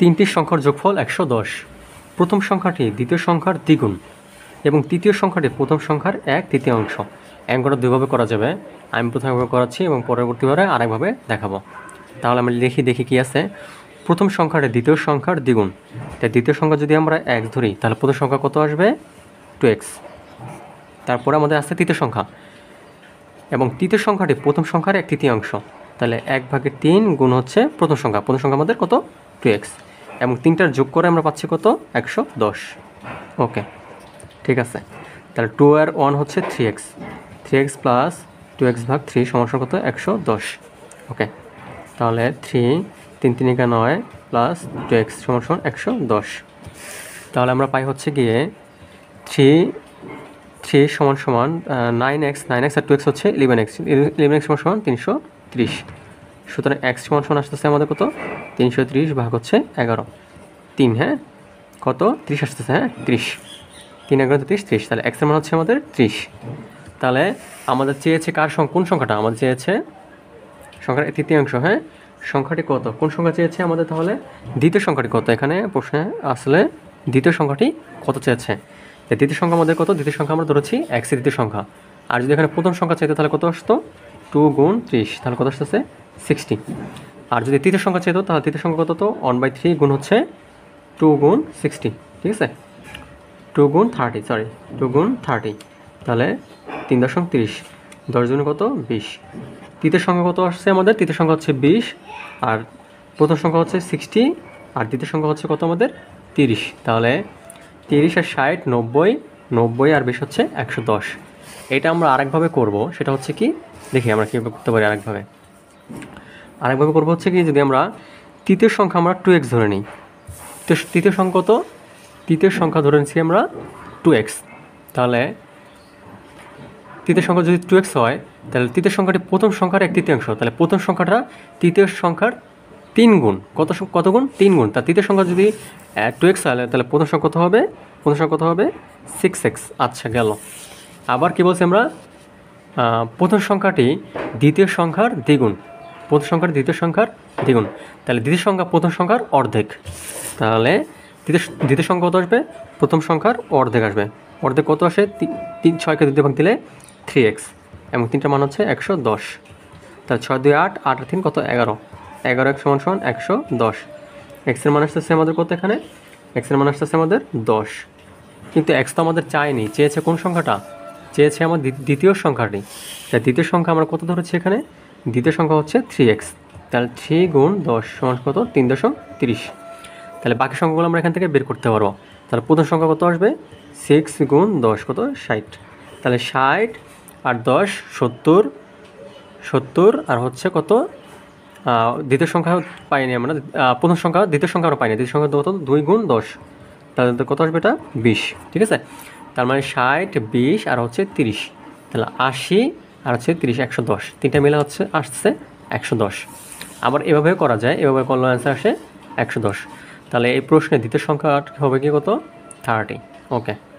তিনটি সংখ্যার যোগফল একশো দশ প্রথম সংখ্যাটি দ্বিতীয় সংখ্যার দ্বিগুণ এবং তৃতীয় সংখ্যাটি প্রথম সংখ্যার এক তৃতীয়াংশ অ্যাঙ্গটা দুইভাবে করা যাবে আমি প্রথমভাবে করাচ্ছি এবং পরবর্তীভাবে আরেকভাবে দেখাবো তাহলে আমি লিখি দেখি কি আছে প্রথম সংখ্যাটি দ্বিতীয় সংখ্যার দ্বিগুণ তাই দ্বিতীয় সংখ্যা যদি আমরা এক ধরি তাহলে প্রথম সংখ্যা কত আসবে টু এক্স তারপরে আমাদের আসছে তৃতীয় সংখ্যা এবং তৃতীয় সংখ্যাটি প্রথম সংখ্যার এক তৃতীয়াংশ তাহলে এক ভাগের তিন গুণ হচ্ছে প্রথম সংখ্যা প্রথম সংখ্যা আমাদের কত টু এক্স এবং তিনটার যোগ করে আমরা পাচ্ছি কত একশো দশ ওকে ঠিক আছে তাহলে টু আর ওয়ান হচ্ছে three x three x plus two x ভাগ থ্রি সমস্যা কত একশো দশ ওকে তাহলে থ্রি তিন তিনিকা নয় প্লাস টু এক্স সমস্যা একশো দশ তাহলে আমরা পাই হচ্ছে গিয়ে থ্রি থ্রি সমান সমান নাইন এক্স নাইন এক্স আর টু এক্স হচ্ছে ইলেভেন এক্স ইলেভেন এক্স সমান সমান তিনশো ত্রিশ সুতরাং এক্স সমান সমান আসতেছে আমাদের কত তিনশো ত্রিশ ভাগ হচ্ছে এগারো তিন হ্যাঁ কত ত্রিশ আসতেছে হ্যাঁ ত্রিশ তিন এগারো ত্রিশ ত্রিশ তাহলে এক্সের মান হচ্ছে আমাদের ত্রিশ তাহলে আমাদের চেয়েছে কার কোন সংখ্যাটা আমাদের চেয়েছে সংখ্যার তৃতীয়াংশ হ্যাঁ সংখ্যাটি কত কোন সংখ্যা চেয়েছে আমাদের তাহলে দ্বিতীয় সংখ্যাটি কত এখানে প্রশ্নে আসলে দ্বিতীয় সংখ্যাটি কত চেয়েছে দ্বিতীয় সংখ্যা আমাদের কত দ্বিতীয় সংখ্যা আমরা ধরেছি এক্সের দ্বিতীয় সংখ্যা আর যদি এখানে প্রথম সংখ্যা চাইতে তাহলে কত আসতো টু গুণ ত্রিশ তাহলে কত আসতেছে সিক্সটি আর যদি তৃতীয় সংখ্যা চেত তাহলে তৃতীয় সংখ্যা কত তো ওয়ান বাই থ্রি গুণ হচ্ছে টু গুণ সিক্সটি ঠিক আছে টু গুণ থার্টি সরি টু গুণ থার্টি তাহলে তিন দশম তিরিশ দশ জন কত বিশ তৃতীয় সংখ্যা কত আসছে আমাদের তৃতীয় সংখ্যা হচ্ছে বিশ আর প্রথম সংখ্যা হচ্ছে সিক্সটি আর দ্বিতীয় সংখ্যা হচ্ছে কত আমাদের তিরিশ তাহলে তিরিশ আর ষাট নব্বই নব্বই আর বিশ হচ্ছে একশো দশ এটা আমরা আরেকভাবে করব সেটা হচ্ছে কি দেখি আমরা কীভাবে করতে পারি আরেকভাবে আরেকভাবে করবো হচ্ছে কি যদি আমরা তৃতীয় সংখ্যা আমরা টু এক্স ধরে নিই তৃতীয় সংখ্যা তো তৃতীয় সংখ্যা ধরে নিচ্ছি আমরা টু এক্স তাহলে তৃতীয় সংখ্যা যদি টু এক্স হয় তাহলে তৃতীয় সংখ্যাটি প্রথম সংখ্যার এক তৃতীয়াংশ তাহলে প্রথম সংখ্যাটা তৃতীয় সংখ্যার তিন গুণ কত কত গুণ তিন গুণ তার তৃতীয় সংখ্যা যদি টু এক্স হয় তাহলে প্রথম সংখ্যা কত হবে প্রথম সংখ্যা কত হবে সিক্স এক্স আচ্ছা গেল আবার কী বলছি আমরা প্রথম সংখ্যাটি দ্বিতীয় সংখ্যার দ্বিগুণ প্রথম সংখ্যার দ্বিতীয় সংখ্যার দ্বিগুণ তাহলে দ্বিতীয় সংখ্যা প্রথম সংখ্যার অর্ধেক তাহলে দ্বিতীয় দ্বিতীয় সংখ্যা কত আসবে প্রথম সংখ্যার অর্ধেক আসবে অর্ধেক কত আসে তিন ছয়কে দ্বিতীয় ভাগ দিলে থ্রি এক্স এবং তিনটা মান হচ্ছে একশো দশ তাহলে ছয় দুই আট আট তিন কত এগারো এগারো এক সমান সমান একশো দশ এক্সের মান আসতেছে আমাদের কত এখানে এক্সের মান আসতেছে আমাদের দশ কিন্তু এক্স তো আমাদের চায়নি চেয়েছে কোন সংখ্যাটা চেয়েছে আমার দ্বিতীয় সংখ্যাটি তাই দ্বিতীয় সংখ্যা আমরা কত ধরেছি এখানে দ্বিতীয় সংখ্যা হচ্ছে থ্রি এক্স তাহলে থ্রি গুণ দশ সমান কত তিন দশম তিরিশ তাহলে বাকি সংখ্যাগুলো আমরা এখান থেকে বের করতে পারবো তাহলে প্রথম সংখ্যা কত আসবে সিক্স গুণ দশ কত ষাট তাহলে ষাট আর দশ সত্তর সত্তর আর হচ্ছে কত দ্বিতীয় সংখ্যা পাইনি আমরা প্রথম সংখ্যা দ্বিতীয় সংখ্যা আমরা পাইনি দ্বিতীয় সংখ্যা কত দুই গুণ দশ তাহলে কত আসবে এটা বিশ ঠিক আছে তার মানে ষাট বিশ আর হচ্ছে তিরিশ তাহলে আশি আর হচ্ছে তিরিশ একশো দশ তিনটা মিলে হচ্ছে আসছে একশো দশ আবার এভাবে করা যায় এভাবে করলে অ্যান্সার আসে একশো দশ তাহলে এই প্রশ্নে দ্বিতীয় সংখ্যা হবে কি কত থার্টি ওকে